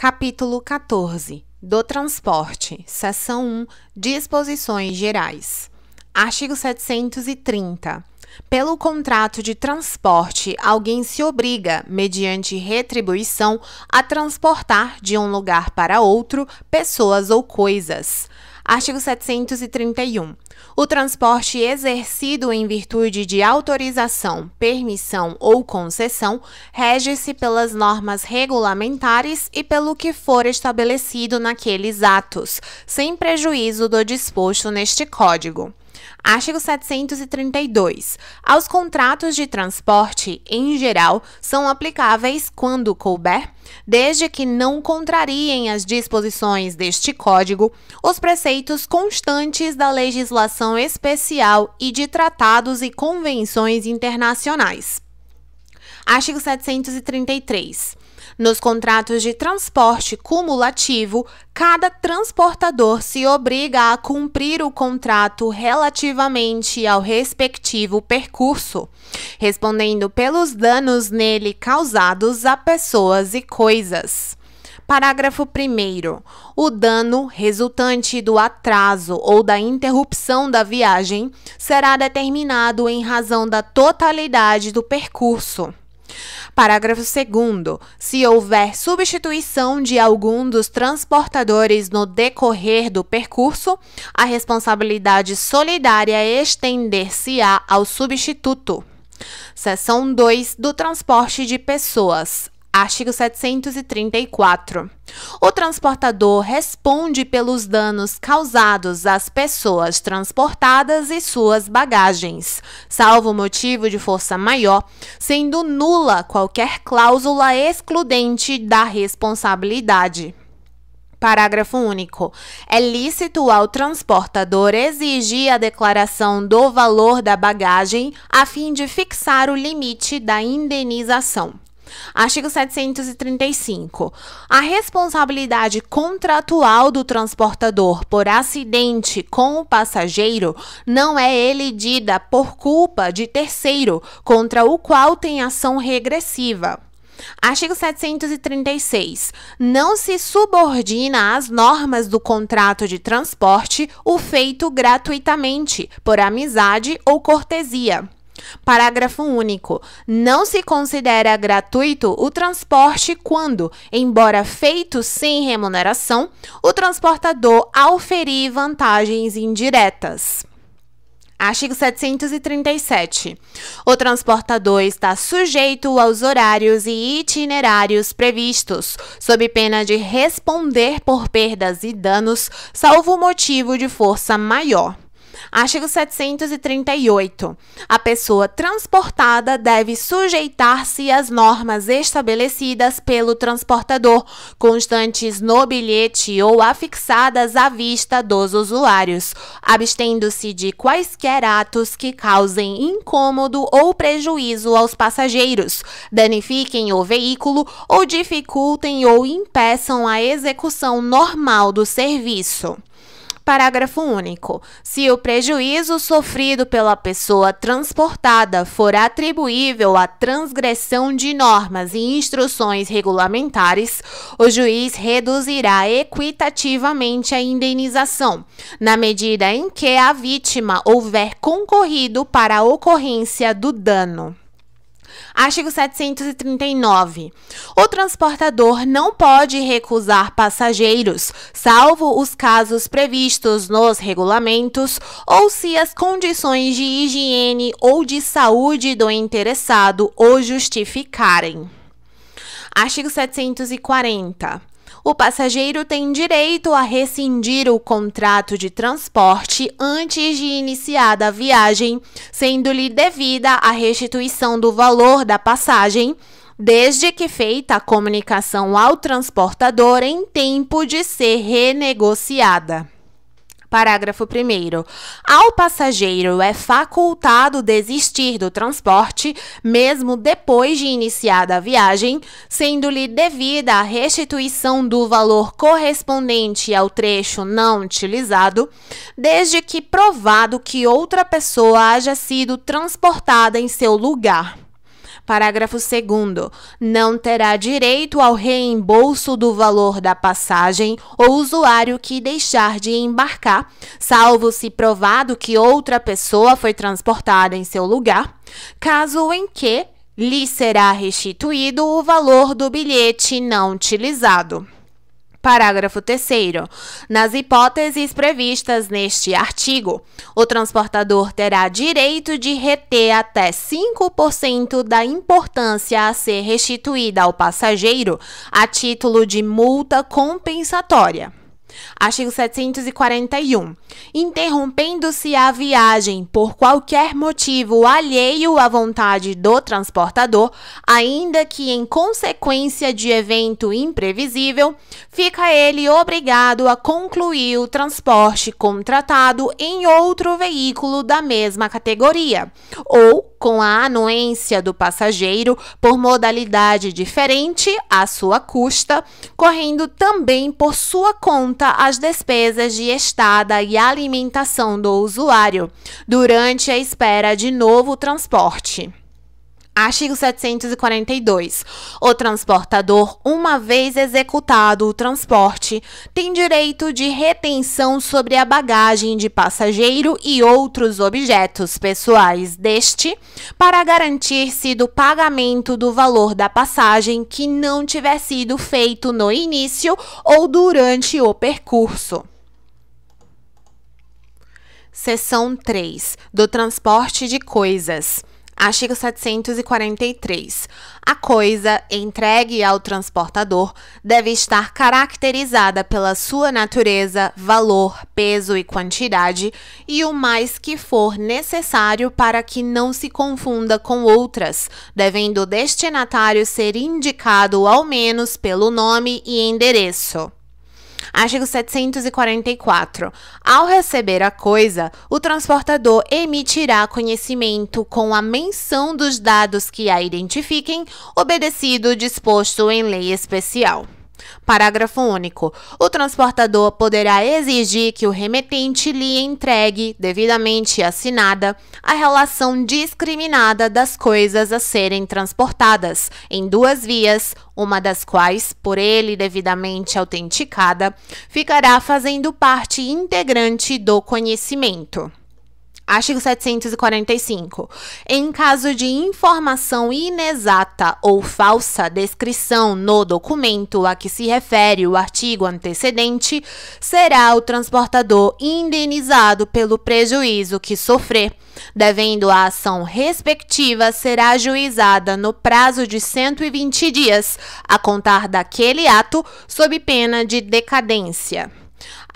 Capítulo 14 do Transporte, Seção 1 Disposições Gerais. Artigo 730. Pelo contrato de transporte, alguém se obriga, mediante retribuição, a transportar de um lugar para outro pessoas ou coisas. Artigo 731. O transporte exercido em virtude de autorização, permissão ou concessão rege-se pelas normas regulamentares e pelo que for estabelecido naqueles atos, sem prejuízo do disposto neste Código. Artigo 732. Aos contratos de transporte, em geral, são aplicáveis quando couber, desde que não contrariem as disposições deste Código, os preceitos constantes da legislação especial e de tratados e convenções internacionais. Artigo 733. Nos contratos de transporte cumulativo, cada transportador se obriga a cumprir o contrato relativamente ao respectivo percurso, respondendo pelos danos nele causados a pessoas e coisas. Parágrafo 1. O dano resultante do atraso ou da interrupção da viagem será determinado em razão da totalidade do percurso. Parágrafo 2. Se houver substituição de algum dos transportadores no decorrer do percurso, a responsabilidade solidária é estender-se-á ao substituto. Seção 2 do transporte de pessoas. Artigo 734. O transportador responde pelos danos causados às pessoas transportadas e suas bagagens, salvo motivo de força maior, sendo nula qualquer cláusula excludente da responsabilidade. Parágrafo único. É lícito ao transportador exigir a declaração do valor da bagagem a fim de fixar o limite da indenização. Artigo 735. A responsabilidade contratual do transportador por acidente com o passageiro não é elidida por culpa de terceiro contra o qual tem ação regressiva. Artigo 736. Não se subordina às normas do contrato de transporte o feito gratuitamente, por amizade ou cortesia. Parágrafo único. Não se considera gratuito o transporte quando, embora feito sem remuneração, o transportador auferir vantagens indiretas. Artigo 737. O transportador está sujeito aos horários e itinerários previstos, sob pena de responder por perdas e danos, salvo motivo de força maior. Artigo 738. A pessoa transportada deve sujeitar-se às normas estabelecidas pelo transportador, constantes no bilhete ou afixadas à vista dos usuários, abstendo-se de quaisquer atos que causem incômodo ou prejuízo aos passageiros, danifiquem o veículo ou dificultem ou impeçam a execução normal do serviço. Parágrafo único. Se o prejuízo sofrido pela pessoa transportada for atribuível à transgressão de normas e instruções regulamentares, o juiz reduzirá equitativamente a indenização, na medida em que a vítima houver concorrido para a ocorrência do dano. Artigo 739. O transportador não pode recusar passageiros, salvo os casos previstos nos regulamentos ou se as condições de higiene ou de saúde do interessado o justificarem. Artigo 740 o passageiro tem direito a rescindir o contrato de transporte antes de iniciada a viagem, sendo-lhe devida a restituição do valor da passagem, desde que feita a comunicação ao transportador em tempo de ser renegociada. Parágrafo 1. Ao passageiro é facultado desistir do transporte, mesmo depois de iniciada a viagem, sendo-lhe devida a restituição do valor correspondente ao trecho não utilizado, desde que provado que outra pessoa haja sido transportada em seu lugar. Parágrafo 2. Não terá direito ao reembolso do valor da passagem o usuário que deixar de embarcar, salvo se provado que outra pessoa foi transportada em seu lugar, caso em que lhe será restituído o valor do bilhete não utilizado. Parágrafo 3. Nas hipóteses previstas neste artigo, o transportador terá direito de reter até 5% da importância a ser restituída ao passageiro a título de multa compensatória. Artigo 741. Interrompendo-se a viagem por qualquer motivo alheio à vontade do transportador, ainda que em consequência de evento imprevisível, fica ele obrigado a concluir o transporte contratado em outro veículo da mesma categoria, ou com a anuência do passageiro por modalidade diferente à sua custa, correndo também por sua conta as despesas de estada e alimentação do usuário durante a espera de novo transporte. Artigo 742. O transportador, uma vez executado o transporte, tem direito de retenção sobre a bagagem de passageiro e outros objetos pessoais deste, para garantir-se do pagamento do valor da passagem que não tiver sido feito no início ou durante o percurso. Seção 3 do transporte de coisas. Artigo 743. A coisa entregue ao transportador deve estar caracterizada pela sua natureza, valor, peso e quantidade, e o mais que for necessário para que não se confunda com outras, devendo o destinatário ser indicado ao menos pelo nome e endereço. Artigo 744. Ao receber a coisa, o transportador emitirá conhecimento com a menção dos dados que a identifiquem, obedecido o disposto em lei especial. Parágrafo único. O transportador poderá exigir que o remetente lhe entregue, devidamente assinada, a relação discriminada das coisas a serem transportadas, em duas vias, uma das quais, por ele devidamente autenticada, ficará fazendo parte integrante do conhecimento. Artigo 745. Em caso de informação inexata ou falsa descrição no documento a que se refere o artigo antecedente, será o transportador indenizado pelo prejuízo que sofrer, devendo a ação respectiva ser ajuizada no prazo de 120 dias, a contar daquele ato, sob pena de decadência.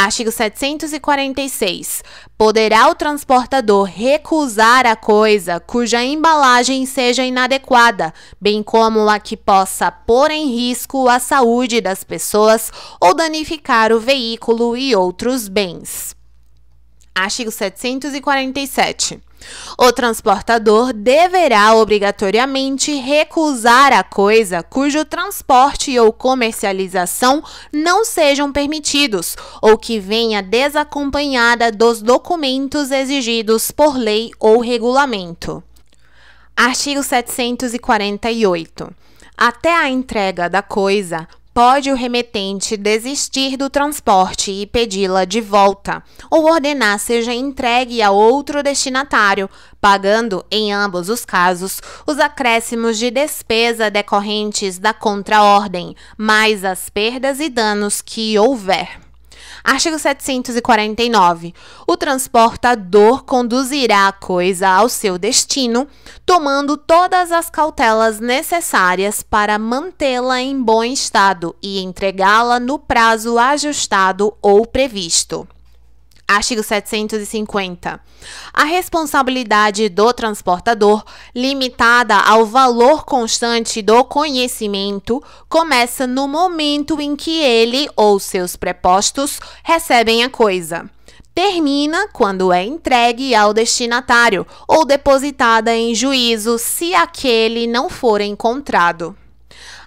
Artigo 746. Poderá o transportador recusar a coisa cuja embalagem seja inadequada, bem como a que possa pôr em risco a saúde das pessoas ou danificar o veículo e outros bens. Artigo 747. O transportador deverá obrigatoriamente recusar a coisa cujo transporte ou comercialização não sejam permitidos ou que venha desacompanhada dos documentos exigidos por lei ou regulamento. Artigo 748. Até a entrega da coisa, pode o remetente desistir do transporte e pedi-la de volta, ou ordenar seja entregue a outro destinatário, pagando, em ambos os casos, os acréscimos de despesa decorrentes da contraordem, mais as perdas e danos que houver. Artigo 749. O transportador conduzirá a coisa ao seu destino, tomando todas as cautelas necessárias para mantê-la em bom estado e entregá-la no prazo ajustado ou previsto. Artigo 750. A responsabilidade do transportador limitada ao valor constante do conhecimento, começa no momento em que ele ou seus prepostos recebem a coisa. Termina quando é entregue ao destinatário ou depositada em juízo se aquele não for encontrado.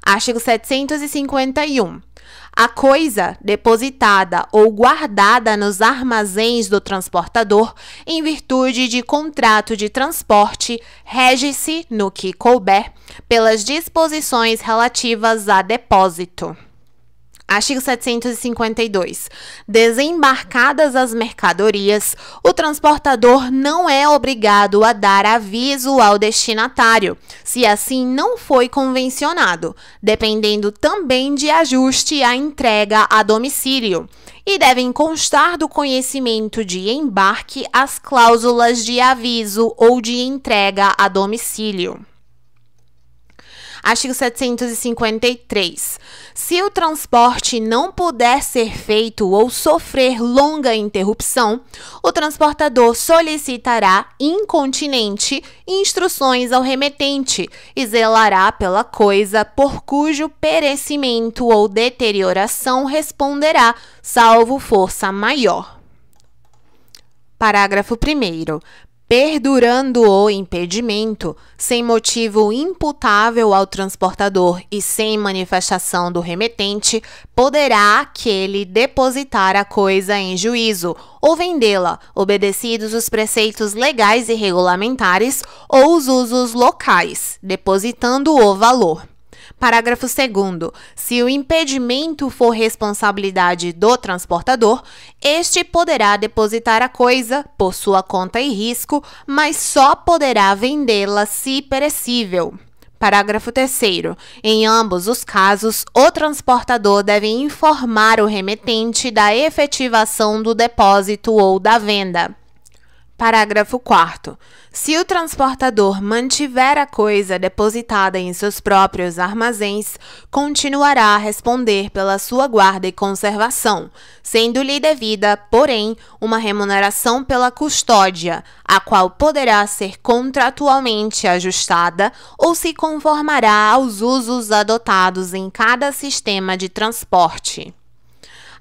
Artigo 751. A coisa depositada ou guardada nos armazéns do transportador, em virtude de contrato de transporte, rege-se, no que couber, pelas disposições relativas a depósito. Artigo 752. Desembarcadas as mercadorias, o transportador não é obrigado a dar aviso ao destinatário, se assim não foi convencionado, dependendo também de ajuste à entrega a domicílio. E devem constar do conhecimento de embarque as cláusulas de aviso ou de entrega a domicílio. Artigo 753. Se o transporte não puder ser feito ou sofrer longa interrupção, o transportador solicitará incontinente instruções ao remetente e zelará pela coisa por cujo perecimento ou deterioração responderá, salvo força maior. Parágrafo 1. Perdurando o impedimento, sem motivo imputável ao transportador e sem manifestação do remetente, poderá aquele depositar a coisa em juízo ou vendê-la, obedecidos os preceitos legais e regulamentares ou os usos locais, depositando o valor. Parágrafo 2. Se o impedimento for responsabilidade do transportador, este poderá depositar a coisa por sua conta e risco, mas só poderá vendê-la se perecível. Parágrafo 3. Em ambos os casos, o transportador deve informar o remetente da efetivação do depósito ou da venda. Parágrafo 4. Se o transportador mantiver a coisa depositada em seus próprios armazéns, continuará a responder pela sua guarda e conservação, sendo-lhe devida, porém, uma remuneração pela custódia, a qual poderá ser contratualmente ajustada ou se conformará aos usos adotados em cada sistema de transporte.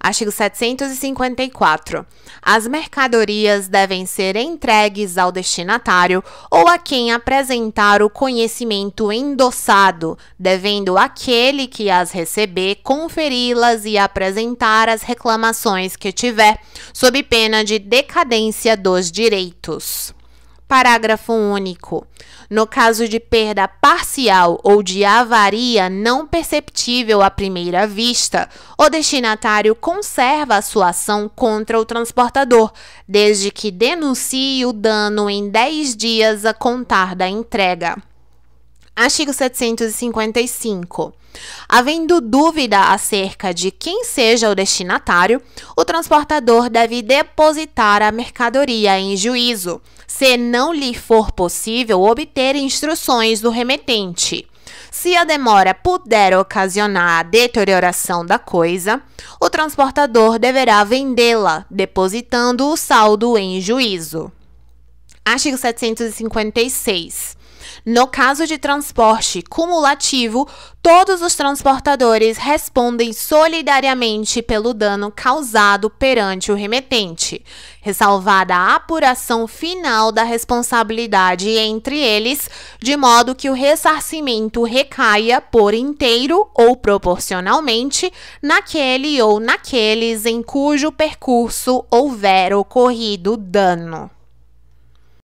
Artigo 754. As mercadorias devem ser entregues ao destinatário ou a quem apresentar o conhecimento endossado, devendo aquele que as receber conferi-las e apresentar as reclamações que tiver, sob pena de decadência dos direitos. Parágrafo único. No caso de perda parcial ou de avaria não perceptível à primeira vista, o destinatário conserva a sua ação contra o transportador, desde que denuncie o dano em 10 dias a contar da entrega. Artigo 755. Havendo dúvida acerca de quem seja o destinatário, o transportador deve depositar a mercadoria em juízo, se não lhe for possível obter instruções do remetente. Se a demora puder ocasionar a deterioração da coisa, o transportador deverá vendê-la, depositando o saldo em juízo. Artigo 756. No caso de transporte cumulativo, todos os transportadores respondem solidariamente pelo dano causado perante o remetente, ressalvada a apuração final da responsabilidade entre eles, de modo que o ressarcimento recaia por inteiro ou proporcionalmente naquele ou naqueles em cujo percurso houver ocorrido dano.